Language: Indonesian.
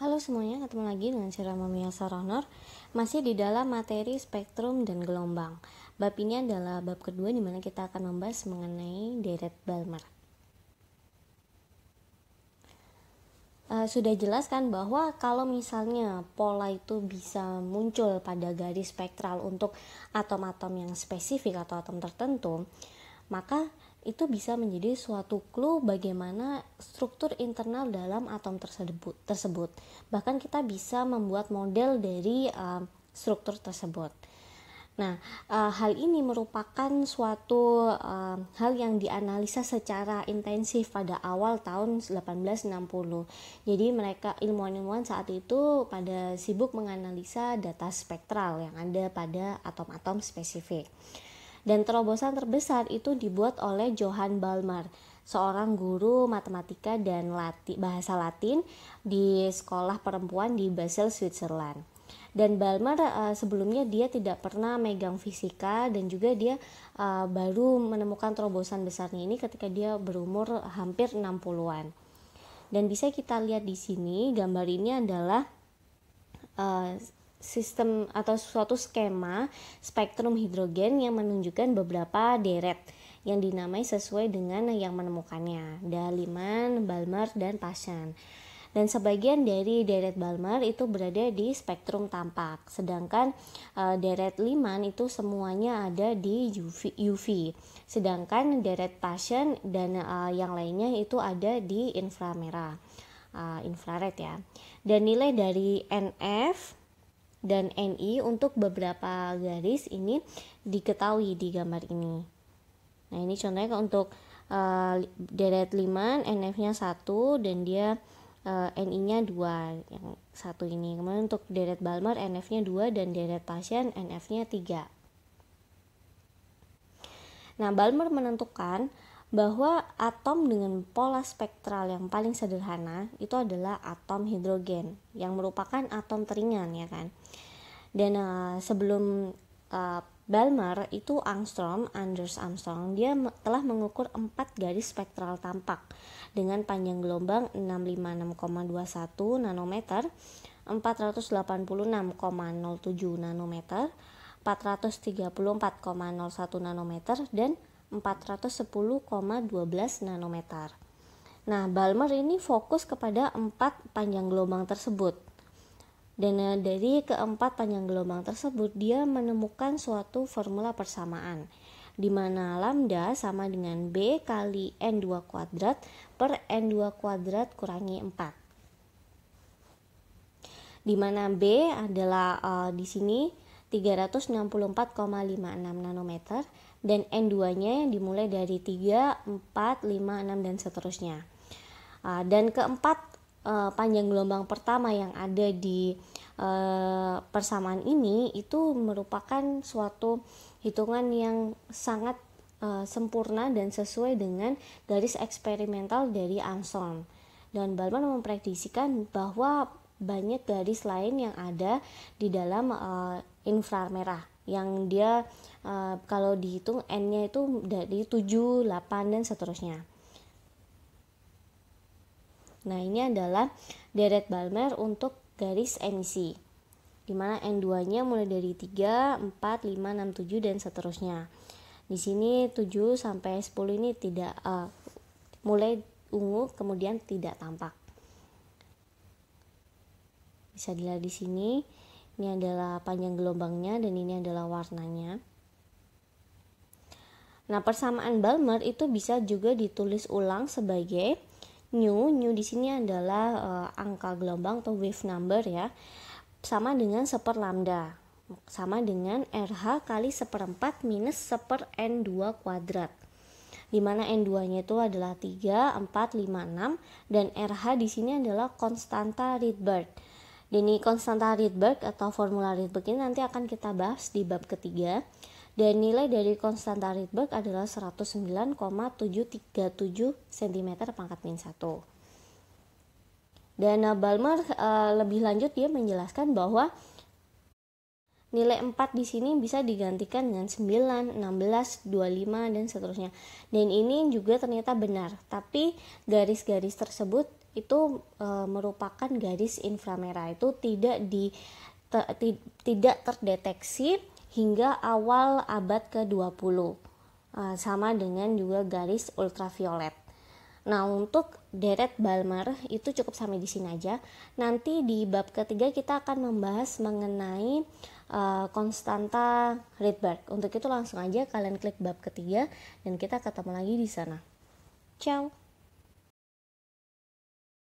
Halo semuanya, ketemu lagi dengan saya Mamiya Saronor Masih di dalam materi spektrum dan gelombang Bab ini adalah bab kedua di mana kita akan membahas mengenai deret Balmer uh, Sudah jelas kan bahwa kalau misalnya pola itu bisa muncul pada garis spektral untuk atom-atom yang spesifik atau atom tertentu Maka itu bisa menjadi suatu clue bagaimana struktur internal dalam atom tersebut. tersebut. Bahkan kita bisa membuat model dari uh, struktur tersebut. Nah, uh, hal ini merupakan suatu uh, hal yang dianalisa secara intensif pada awal tahun 1860. Jadi mereka ilmuwan-ilmuwan saat itu pada sibuk menganalisa data spektral yang ada pada atom-atom spesifik. Dan terobosan terbesar itu dibuat oleh Johan Balmer, seorang guru matematika dan lati, bahasa Latin di sekolah perempuan di Basel, Switzerland. Dan Balmer uh, eh, sebelumnya dia tidak pernah megang fisika dan juga dia uh, baru menemukan terobosan besarnya ini ketika dia berumur hampir 60-an. Dan bisa kita lihat di sini gambar ini adalah uh, sistem atau suatu skema spektrum hidrogen yang menunjukkan beberapa deret yang dinamai sesuai dengan yang menemukannya, Daliman, Balmer, dan Paschen. Dan sebagian dari deret Balmer itu berada di spektrum tampak, sedangkan e, deret Liman itu semuanya ada di UV, UV. sedangkan deret Paschen dan e, yang lainnya itu ada di inframerah, e, infrared ya. Dan nilai dari NF dan NI untuk beberapa garis ini diketahui di gambar ini. Nah, ini contohnya untuk uh, deret 5, NF-nya 1 dan dia uh, eh, NI-nya 2 yang satu ini. Kemudian untuk deret Balmer NF-nya 2 dan deret pasien NF-nya 3. Nah, Balmer menentukan bahwa atom dengan pola spektral yang paling sederhana itu adalah atom hidrogen yang merupakan atom teringan ya kan dan uh, sebelum uh, Balmer itu Armstrong, Anders Armstrong, dia telah mengukur empat garis spektral tampak dengan panjang gelombang 656,21 nanometer, 486,07 nanometer, 434,01 nanometer, dan 410,12 nanometer. Nah, Balmer ini fokus kepada empat panjang gelombang tersebut. Dan eh, dari keempat panjang gelombang tersebut dia menemukan suatu formula persamaan di mana lambda sama dengan B kali N2 kuadrat per N2 kuadrat kurangi 4. Di mana B adalah uh, di sini 364,56 nanometer dan N2-nya yang dimulai dari 3, 4, 5, 6 dan seterusnya. Uh, dan keempat uh, panjang gelombang pertama yang ada di uh, persamaan ini itu merupakan suatu hitungan yang sangat uh, sempurna dan sesuai dengan garis eksperimental dari Anson. Dan Balman memprediksikan bahwa banyak garis lain yang ada di dalam uh, inframerah yang dia uh, kalau dihitung n-nya itu dari 7, 8 dan seterusnya. Nah, ini adalah deret Balmer untuk garis emisi. Di mana N2-nya mulai dari 3, 4, 5, 6, 7 dan seterusnya. Di sini 7 sampai 10 ini tidak uh, mulai ungu kemudian tidak tampak. Bisa dilihat di sini. Ini adalah panjang gelombangnya dan ini adalah warnanya. Nah, persamaan Balmer itu bisa juga ditulis ulang sebagai new new di sini adalah uh, angka gelombang atau wave number ya sama dengan seper lambda sama dengan RH kali seperempat minus seper N2 kuadrat dimana N2 nya itu adalah 3, 4, 5, 6 dan RH di sini adalah konstanta Rydberg dan ini konstanta Rydberg atau formula Rydberg ini nanti akan kita bahas di bab ketiga dan nilai dari konstanta Rydberg adalah 109,737 cm pangkat min 1. Dan eh, Balmer e, lebih lanjut dia menjelaskan bahwa nilai 4 di sini bisa digantikan dengan 9, 16, 25 dan seterusnya. Dan ini juga ternyata benar, tapi garis-garis tersebut itu e, merupakan garis inframerah itu tidak di te, ti, tidak terdeteksi hingga awal abad ke-20 eh, sama dengan juga garis ultraviolet. Nah, untuk deret Balmer itu cukup sampai di sini aja. Nanti di bab ketiga kita akan membahas mengenai eh, konstanta uh, Rydberg. Untuk itu langsung aja kalian klik bab ketiga dan kita ketemu lagi di sana. Ciao.